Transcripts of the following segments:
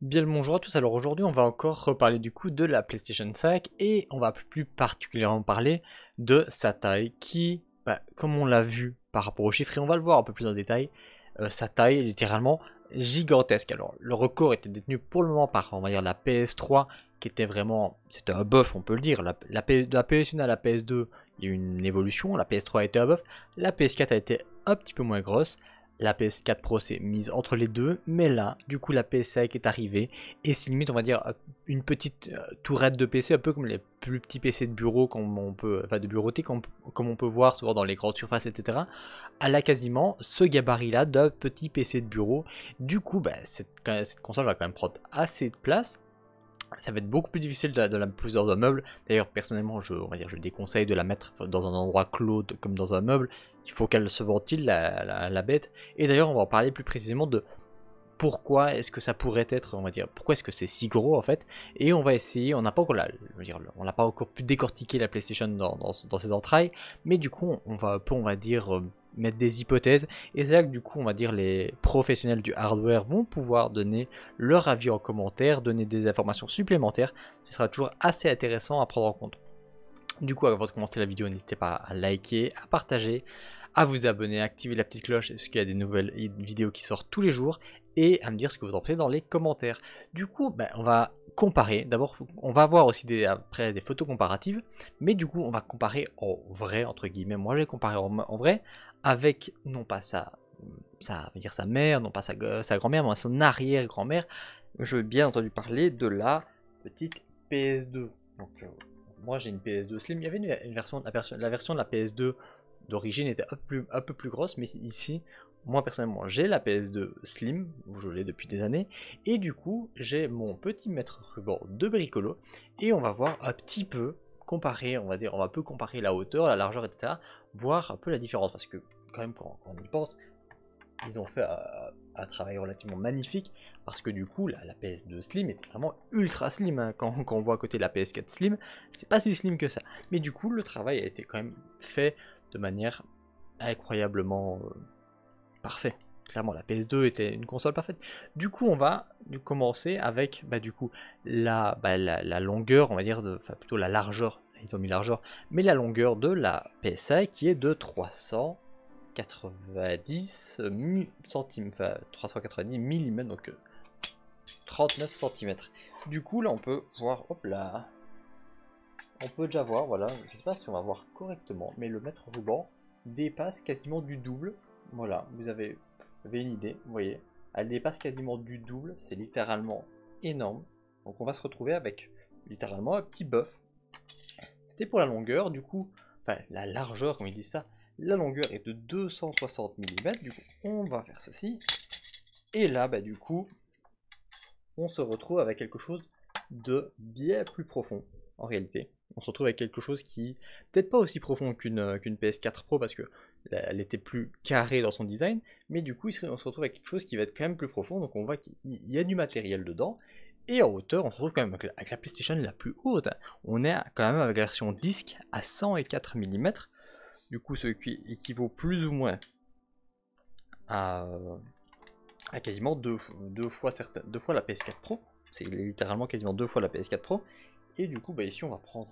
Bien le bonjour à tous, alors aujourd'hui on va encore reparler du coup de la PlayStation 5 et on va plus particulièrement parler de sa taille qui, bah, comme on l'a vu par rapport aux chiffres et on va le voir un peu plus en détail, euh, sa taille est littéralement gigantesque. Alors le record était détenu pour le moment par va la PS3 qui était vraiment, c'était un buff on peut le dire, la, de la PS1 à la PS2 il y a eu une évolution, la PS3 a été un buff, la PS4 a été un petit peu moins grosse, la PS4 Pro s'est mise entre les deux, mais là, du coup, la PS5 est arrivée, et c'est limite, on va dire, euh, une petite euh, tourette de PC, un peu comme les plus petits PC de bureau, comme on peut, de comme, comme on peut voir souvent dans les grandes surfaces, etc. Elle a quasiment ce gabarit-là de petit PC de bureau. Du coup, bah, cette console va quand même prendre assez de place, ça va être beaucoup plus difficile de la, de la dans un meuble. D'ailleurs, personnellement, je, on dire, je déconseille de la mettre dans un endroit clos comme dans un meuble. Il faut qu'elle se ventile, la, la, la bête. Et d'ailleurs, on va en parler plus précisément de pourquoi est-ce que ça pourrait être, on va dire, pourquoi est-ce que c'est si gros en fait, et on va essayer, on n'a pas encore on pas encore pu décortiquer la PlayStation dans, ses entrailles, mais du coup on va un peu, on va dire, euh, mettre des hypothèses, et c'est là que du coup on va dire les professionnels du hardware vont pouvoir donner leur avis en commentaire, donner des informations supplémentaires, ce sera toujours assez intéressant à prendre en compte. Du coup, avant de commencer la vidéo, n'hésitez pas à liker, à partager, à vous abonner, à activer la petite cloche parce qu'il y a des nouvelles vidéos qui sortent tous les jours et à me dire ce que vous en pensez dans les commentaires. Du coup, ben, on va comparer. D'abord, on va voir aussi des, après des photos comparatives, mais du coup, on va comparer en vrai, entre guillemets. Moi, je vais comparer en, vrai avec, non pas sa, dire sa mère, non pas sa, grand-mère, mais son arrière-grand-mère. Je veux bien entendu parler de la petite PS2. Donc, euh, moi, j'ai une PS2 Slim. Il y avait une, version, la version de la PS2 d'origine était un peu, plus, grosse, mais ici, moi personnellement, j'ai la PS2 Slim, je l'ai depuis des années, et du coup, j'ai mon petit mètre ruban de bricolo, et on va voir un petit peu comparer, on va dire, on va un peu comparer la hauteur, la largeur, etc., voir un peu la différence, parce que quand même, quand on y pense, ils ont fait un, travail relativement magnifique parce que du coup la, PS2 Slim était vraiment ultra slim hein. quand, quand, on voit à côté la PS4 Slim c'est pas si slim que ça mais du coup le travail a été quand même fait de manière incroyablement euh, parfaite. Clairement, la PS2 était une console parfaite. Du coup, on va commencer avec bah, du coup, la, bah, la, longueur, on va dire, de, enfin plutôt la largeur, ils ont mis largeur, mais la longueur de la PSA qui est de 390 centimes, 390 mm, donc 39 euh, cm. Du coup, là, on peut voir, hop là, on peut déjà voir, voilà, je ne sais pas si on va voir correctement, mais le mètre ruban dépasse quasiment du double. Voilà, vous avez, une idée, vous voyez, elle dépasse quasiment du double, c'est littéralement énorme. Donc on va se retrouver avec littéralement un petit bœuf. C'était pour la longueur, du coup, enfin la largeur, comme il dit ça, la longueur est de 260 mm, du coup on va faire ceci. Et là, bah, du coup, on se retrouve avec quelque chose de bien plus profond en réalité on se retrouve avec quelque chose qui peut-être pas aussi profond qu'une euh, PS4 Pro parce que elle était plus carrée dans son design, mais du coup on se retrouve avec quelque chose qui va être quand même plus profond. Donc on voit qu'il y a du matériel dedans. Et en hauteur, on se retrouve quand même avec la PlayStation la plus haute. On est quand même avec la version disque à 104 mm. Du coup, ce qui équivaut plus ou moins à, euh, quasiment deux, deux, fois deux fois la PS4 Pro. C'est littéralement quasiment deux fois la PS4 Pro. Et du coup, bah, ici, on va prendre,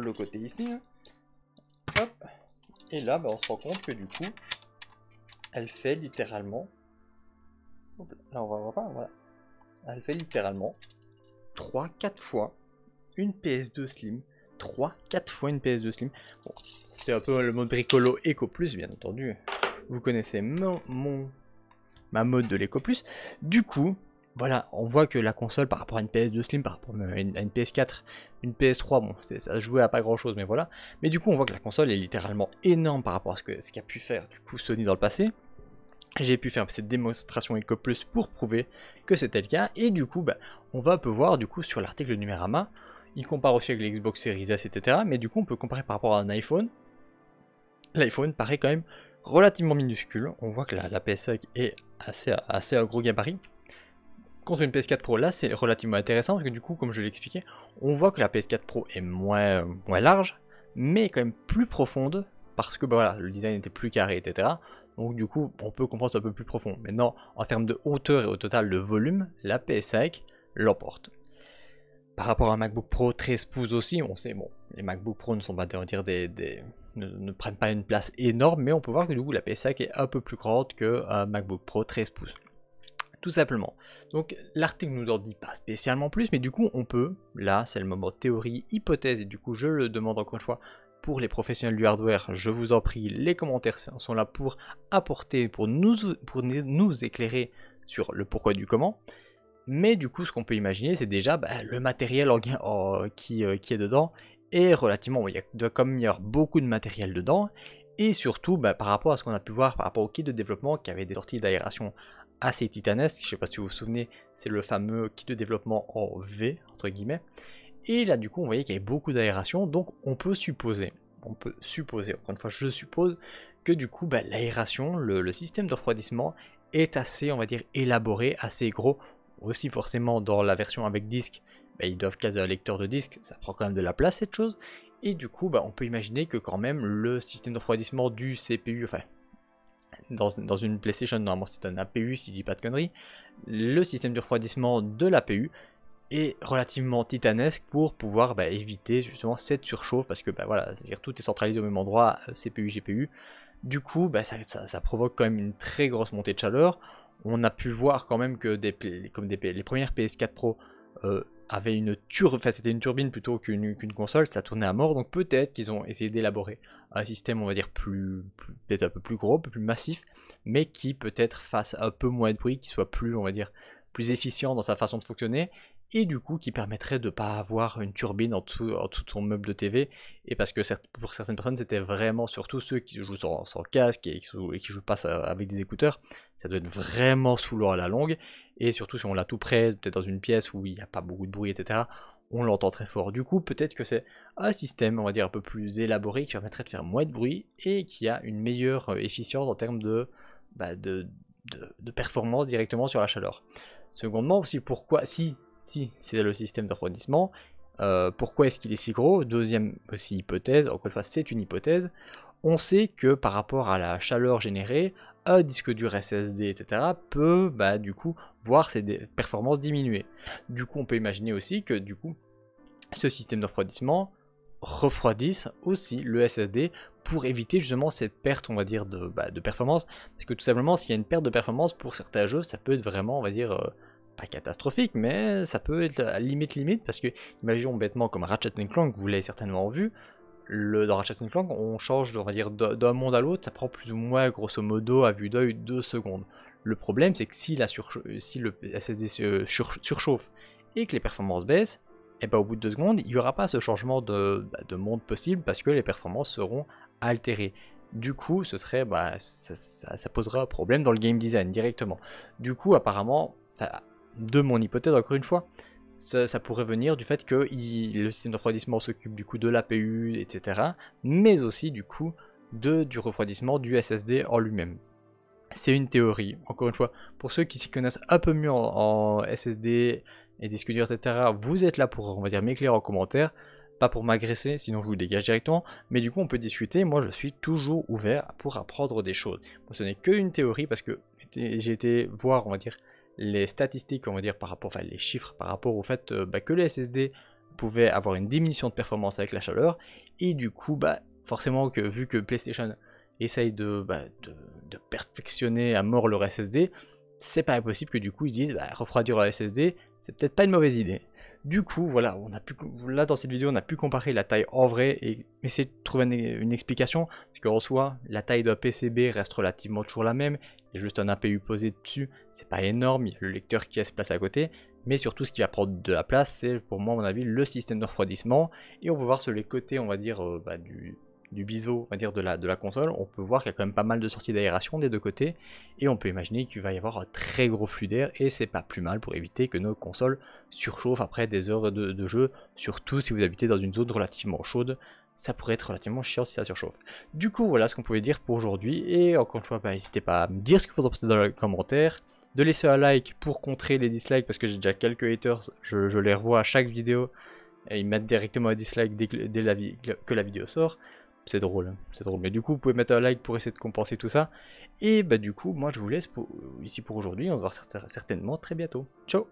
le côté ici. Hein. Et là, bah, on se rend compte que du coup, elle fait littéralement... Là, on va voilà. Elle fait littéralement 3-4 fois une PS2 Slim. 3-4 fois une PS2 Slim. c'était un peu le mode bricolo Eco Plus, bien entendu. Vous connaissez mon, ma mode de l'Eco Plus. Du coup, voilà, on voit que la console par rapport à une PS2 Slim, par rapport euh, à une, PS4, une PS3, bon, ça jouait à pas grand chose, mais voilà. Mais du coup, on voit que la console est littéralement énorme par rapport à ce qu'a pu faire du coup Sony dans le passé. J'ai pu faire cette démonstration Eco Plus pour prouver que c'était le cas. Et du coup, bah, on va peut voir du coup sur l'article Numérama. Il compare aussi avec les Xbox Series S, etc. Mais du coup, on peut comparer par rapport à un iPhone. L'iPhone paraît quand même relativement minuscule. On voit que la, PS5 est assez, assez gros gabarit contre une PS4 Pro. Là, c'est relativement intéressant parce que du coup, comme je l'expliquais, on voit que la PS4 Pro est moins, large, mais quand même plus profonde parce que bah voilà, le design était plus carré, etc. Donc du coup, on peut comprendre un peu plus profond. Maintenant, en termes de hauteur et au total de volume, la PS5 l'emporte. Par rapport à un MacBook Pro 13 pouces aussi, on sait, bon, les MacBook Pro ne sont pas, des, ne, prennent pas une place énorme, mais on peut voir que du coup, la PS5 est un peu plus grande que un MacBook Pro 13 pouces tout simplement. Donc l'article nous en dit pas spécialement plus, mais du coup on peut, là c'est le moment théorie, hypothèse, et du coup je le demande encore une fois pour les professionnels du hardware, je vous en prie, les commentaires sont là pour apporter, pour nous, pour nous éclairer sur le pourquoi du comment. Mais du coup, ce qu'on peut imaginer, c'est déjà bah, le matériel oh, euh, qui, est dedans. Et relativement, il y a comme il y a beaucoup de matériel dedans. Et surtout, bah, par rapport à ce qu'on a pu voir, par rapport au kit de développement qui avait des sorties d'aération assez titanesque. Je sais pas si vous vous souvenez, c'est le fameux kit de développement en V, entre guillemets. Et là, du coup, on voyait qu'il y avait beaucoup d'aération, donc on peut supposer, on peut supposer, encore une fois, je suppose, que du coup, bah, l'aération, le, système de refroidissement est assez, on va dire, élaboré, assez gros. Aussi, forcément, dans la version avec disque, bah, ils doivent caser un lecteur de disque, ça prend quand même de la place, cette chose. Et du coup, bah, on peut imaginer que quand même, le système de refroidissement du CPU, enfin, dans, une PlayStation, normalement c'est un APU si tu dis pas de conneries, le système de refroidissement de l'APU est relativement titanesque pour pouvoir bah, éviter justement cette surchauffe parce que bah, voilà, tout est centralisé au même endroit, euh, CPU, GPU. Du coup, bah, ça, provoque quand même une très grosse montée de chaleur. On a pu voir quand même que les premières PS4 Pro euh, avait une turbine, c'était une turbine plutôt qu'une console, ça tournait à mort, donc peut-être qu'ils ont essayé d'élaborer un système, on va dire, plus, peut-être un peu plus gros, un peu plus massif, mais qui peut-être fasse un peu moins de bruit, qui soit plus, on va dire, plus efficient dans sa façon de fonctionner, et du coup qui permettrait de ne pas avoir une turbine en dessous en tout ton meuble de TV. Et parce que pour certaines personnes, c'était vraiment surtout ceux qui jouent sans, casque et qui, et jouent pas avec des écouteurs. Ça doit être vraiment saoulant à la longue. Et surtout si on l'a tout près, peut-être dans une pièce où il n'y a pas beaucoup de bruit, etc. On l'entend très fort. Du coup, peut-être que c'est un système, on va dire, un peu plus élaboré qui permettrait de faire moins de bruit et qui a une meilleure euh, efficience en termes bah, de, de, de performance directement sur la chaleur. Secondement, aussi pourquoi, si si c'est le système de euh, pourquoi est-ce qu'il est si gros Deuxième aussi hypothèse, encore une fois c'est une hypothèse, on sait que par rapport à la chaleur générée, un disque dur SSD, etc., peut bah, du coup voir ses performances diminuer. Du coup on peut imaginer aussi que du coup ce système de refroidissement refroidisse aussi le SSD pour éviter justement cette perte, on va dire, bah, de, performance. Parce que tout simplement, s'il y a une perte de performance pour certains jeux, ça peut être vraiment, on va dire, euh, pas catastrophique, mais ça peut être à limite limite, parce que, imaginons bêtement, comme Ratchet Clank, vous l'avez certainement vu, le, dans Ratchet Clank, on change dire, d'un monde à l'autre, ça prend plus ou moins, grosso modo, à vue d'œil, deux secondes. Le problème, c'est que si, la sur, si le SSD surchauffe et que les performances baissent, et eh ben, au bout de deux secondes, il n'y aura pas ce changement de, bah, de, monde possible parce que les performances seront altérées. Du coup, ce serait, bah, ça, ça posera un problème dans le game design directement. Du coup, apparemment, de mon hypothèse, encore une fois, ça, pourrait venir du fait que le système de refroidissement s'occupe du coup de l'APU, etc., mais aussi du coup de, du refroidissement du SSD en lui-même. C'est une théorie, encore une fois, pour ceux qui s'y connaissent un peu mieux en, SSD et disque etc., vous êtes là pour, on va dire, m'éclairer en commentaire, pas pour m'agresser, sinon je vous dégage directement, mais du coup on peut discuter, moi je suis toujours ouvert pour apprendre des choses. ce n'est qu'une théorie parce que j'ai été voir, on va dire, les statistiques, on va dire, par rapport, enfin les chiffres par rapport au fait euh, bah, que les SSD pouvaient avoir une diminution de performance avec la chaleur. Et du coup, bah, forcément, que vu que PlayStation essaye de, bah, de, perfectionner à mort leur SSD, c'est pas impossible que du coup ils disent bah, refroidir leur SSD, c'est peut-être pas une mauvaise idée. Du coup, voilà, on a pu, là dans cette vidéo, on a pu comparer la taille en vrai et essayer de trouver une, explication, parce qu'en soi, la taille d'un PCB reste relativement toujours la même, il y a juste un APU posé dessus, c'est pas énorme, il y a le lecteur qui se place à côté, mais surtout ce qui va prendre de la place, c'est pour moi, à mon avis, le système de refroidissement, et on peut voir sur les côtés, on va dire, euh, bah, du, du biseau, on va dire, de la, console, on peut voir qu'il y a quand même pas mal de sorties d'aération des deux côtés, et on peut imaginer qu'il va y avoir un très gros flux d'air, et c'est pas plus mal pour éviter que nos consoles surchauffent après des heures de, jeu, surtout si vous habitez dans une zone relativement chaude, ça pourrait être relativement chiant si ça surchauffe. Du coup, voilà ce qu'on pouvait dire pour aujourd'hui, et encore une fois, bah, n'hésitez pas à me dire ce que vous en pensez dans les commentaires, de laisser un like pour contrer les dislikes, parce que j'ai déjà quelques haters, je, les revois à chaque vidéo, et ils mettent directement un dislike dès, dès que la vidéo sort. C'est drôle, hein, c'est drôle. Mais du coup, vous pouvez mettre un like pour essayer de compenser tout ça. Et bah du coup, moi je vous laisse ici pour aujourd'hui. On se voit certainement très bientôt. Ciao